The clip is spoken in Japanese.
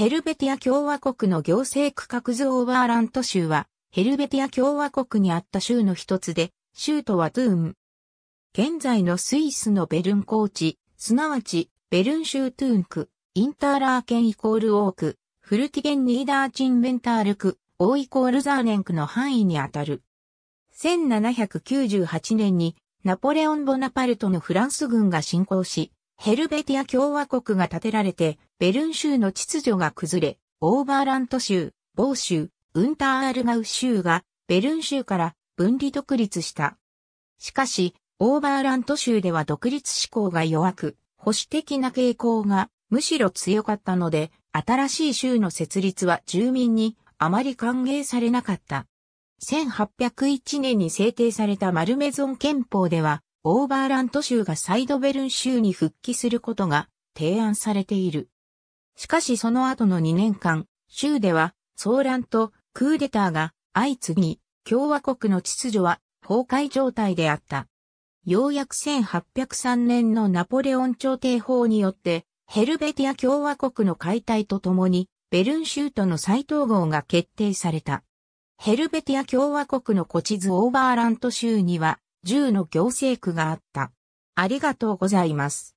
ヘルベティア共和国の行政区画図オーバーラント州は、ヘルベティア共和国にあった州の一つで、州都はトゥーン。現在のスイスのベルン高地、すなわち、ベルン州トゥーン区、インターラー県イコールオーク、フルティゲンニーダーチンベンタール区、オーイコールザーネン区の範囲にあたる。1798年に、ナポレオン・ボナパルトのフランス軍が侵攻し、ヘルベティア共和国が建てられて、ベルン州の秩序が崩れ、オーバーラント州、ボー州、ウンターアルガウ州がベルン州から分離独立した。しかし、オーバーラント州では独立志向が弱く、保守的な傾向がむしろ強かったので、新しい州の設立は住民にあまり歓迎されなかった。1801年に制定されたマルメゾン憲法では、オーバーラント州がサイドベルン州に復帰することが提案されている。しかしその後の2年間、州では、騒乱とクーデターが相次ぎ、共和国の秩序は崩壊状態であった。ようやく1803年のナポレオン朝廷法によって、ヘルベティア共和国の解体とともに、ベルン州との再統合が決定された。ヘルベティア共和国の古地図オーバーラント州には、10の行政区があった。ありがとうございます。